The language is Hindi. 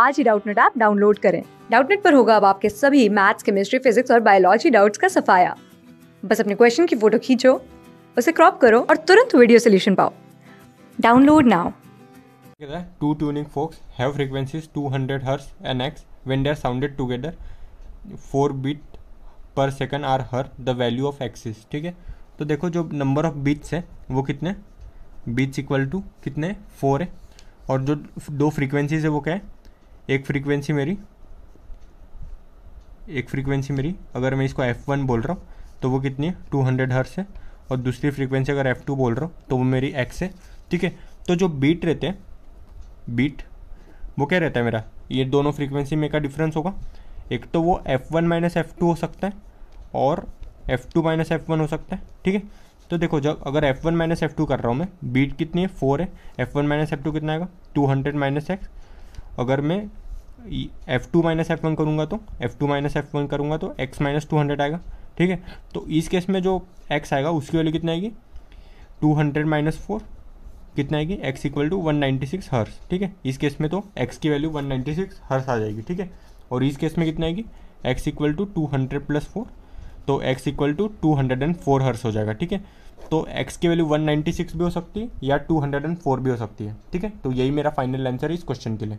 आज ही डाउटनेट ऐप डाउनलोड करें डाउटनेट पर होगा अब आपके सभी मैथ्स केमिस्ट्री फिजिक्स और बायोलॉजी डाउट्स का सफाया बस अपने क्वेश्चन की फोटो खींचो उसे क्रॉप करो और तुरंत वीडियो सोल्यूशन पाओ download now two tuning forks have frequencies 200 Hz and x When they are sounded together, 4 beat पर second are here the value of x is ठीक है तो देखो जो नंबर ऑफ बीट्स है वो कितने बीट्स इक्वल टू कितने फोर है और जो दो फ्रीक्वेंसीज है वो क्या है एक फ्रीक्वेंसी मेरी एक फ्रीक्वेंसी मेरी अगर मैं इसको एफ़ वन बोल रहा हूँ तो वो कितनी है टू हंड्रेड हर्स है और दूसरी फ्रीक्वेंसी अगर एफ़ टू बोल रहा हूँ तो वो मेरी एक्स है ठीक है तो जो बीट रहते हैं बीट वो क्या रहता है मेरा ये दोनों फ्रीक्वेंसी में का डिफरेंस होगा एक तो वो f one minus f two हो सकता है और f two minus f one हो सकता है ठीक है तो देखो जब अगर f one minus f two कर रहा हूँ मैं बीट कितनी है फोर है f one minus f two कितना आएगा टू हंड्रेड माइनस एक्स अगर मैं f two minus f one करूँगा तो f two minus f one करूँगा तो एक्स माइनस टू हंड्रेड आएगा ठीक है तो इस केस में जो एक्स आएगा उसकी वैल्यू कितनी आएगी टू हंड्रेड माइनस फोर कितना आएगी x equal to one ninety six hertz ठीक है इस केस में तो एक्स की value one ninety six hertz आ जाएगी ठीक है और इस केस में कितना आएगी x equal to two hundred plus four तो x equal to two hundred and four hertz हो जाएगा ठीक है तो एक्स की वैल्यू वन नाइन्टी सिक्स भी हो सकती है या टू हंड्रेड एंड फोर भी हो सकती है ठीक है तो यही मेरा फाइनल आंसर है इस क्वेश्चन के लिए